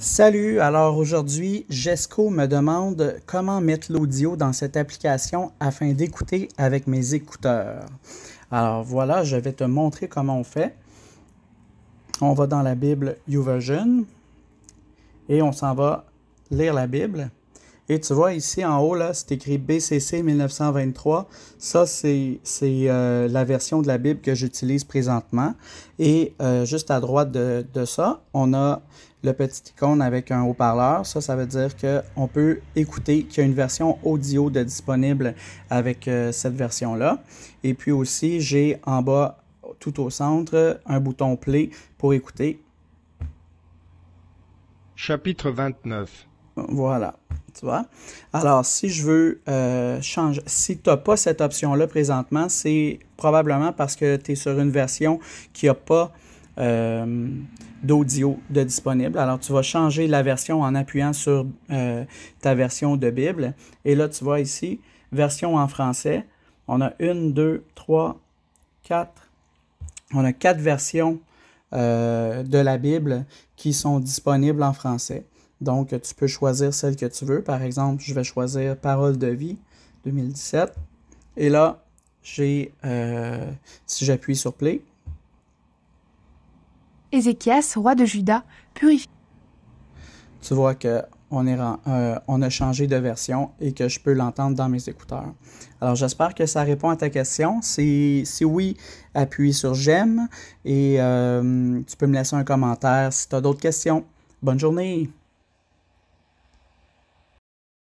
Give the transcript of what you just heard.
Salut, alors aujourd'hui, Jesco me demande comment mettre l'audio dans cette application afin d'écouter avec mes écouteurs. Alors voilà, je vais te montrer comment on fait. On va dans la Bible YouVersion et on s'en va lire la Bible. Et tu vois ici en haut, là, c'est écrit BCC 1923. Ça, c'est euh, la version de la Bible que j'utilise présentement. Et euh, juste à droite de, ça, on a le petit icône avec un haut-parleur. Ça, ça veut dire qu'on peut écouter, qu'il y a une version audio de disponible avec euh, cette version-là. Et puis aussi, j'ai en bas, tout au centre, un bouton play pour écouter. Chapitre 29. Voilà. Alors, si je veux euh, changer, si tu n'as pas cette option-là présentement, c'est probablement parce que tu es sur une version qui n'a pas euh, d'audio de disponible. Alors, tu vas changer la version en appuyant sur euh, ta version de Bible. Et là, tu vois ici, version en français. On a une, deux, trois, quatre. On a quatre versions de la Bible qui sont disponibles en français. Donc, tu peux choisir celle que tu veux. Par exemple, je vais choisir Parole de vie 2017. Et là, j'ai, euh, si j'appuie sur Play. Ézéchias, roi de Juda, purifie. Tu vois que on, euh, on a changé de version et que je peux l'entendre dans mes écouteurs. Alors j'espère que ça répond à ta question. Si, si oui, appuie sur j'aime et euh, tu peux me laisser un commentaire si tu as d'autres questions. Bonne journée!